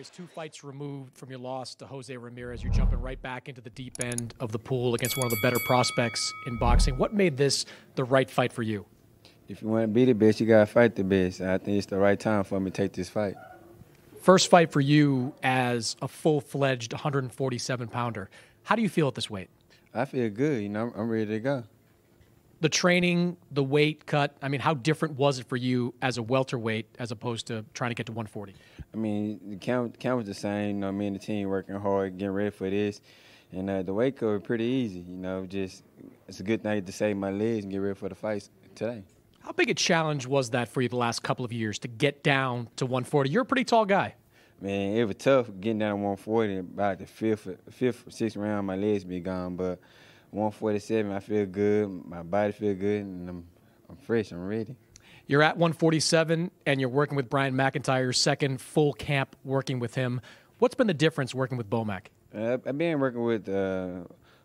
There's two fights removed from your loss to Jose Ramirez. You're jumping right back into the deep end of the pool against one of the better prospects in boxing. What made this the right fight for you? If you want to be the best, you got to fight the best. I think it's the right time for me to take this fight. First fight for you as a full fledged 147 pounder. How do you feel at this weight? I feel good. You know, I'm ready to go the training, the weight cut. I mean, how different was it for you as a welterweight as opposed to trying to get to 140? I mean, the count count was the same. You know, me and the team working hard, getting ready for this, and uh, the weight cut was pretty easy. You know, just it's a good thing to save my legs and get ready for the fight today. How big a challenge was that for you the last couple of years to get down to 140? You're a pretty tall guy. Man, it was tough getting down to 140. About the fifth, fifth, sixth round, my legs be gone, but 147. I feel good. My body feel good, and I'm, I'm fresh. I'm ready. You're at 147, and you're working with Brian McIntyre, second full camp working with him. What's been the difference working with Bomac? Uh, I've been working with uh,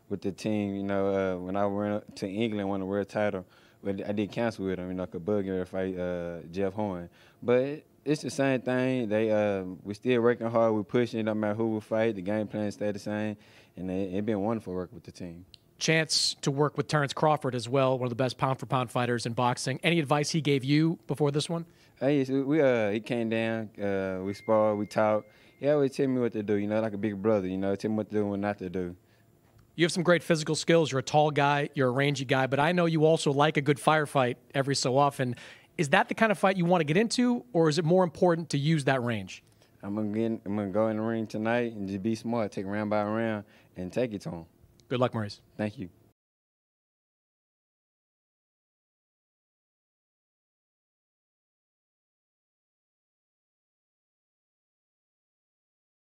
with the team. You know, uh, when I went to England, won the world title, but I did cancel with them. You know, like a to fight uh, Jeff Horn, but it's the same thing. They uh, we still working hard. We're pushing. It no matter who we fight. The game plan stay the same, and it's it been wonderful working with the team chance to work with Terrence Crawford as well, one of the best pound for pound fighters in boxing. Any advice he gave you before this one? Hey, we uh, he came down, uh, we sparred, we talked. He always tell me what to do, you know, like a big brother, you know, tell me what to do and what not to do. You have some great physical skills. You're a tall guy, you're a rangy guy, but I know you also like a good firefight every so often. Is that the kind of fight you want to get into, or is it more important to use that range? I'm gonna, get, I'm gonna go in the ring tonight and just be smart, take round by round, and take it to him. Good luck, Maurice. Thank you.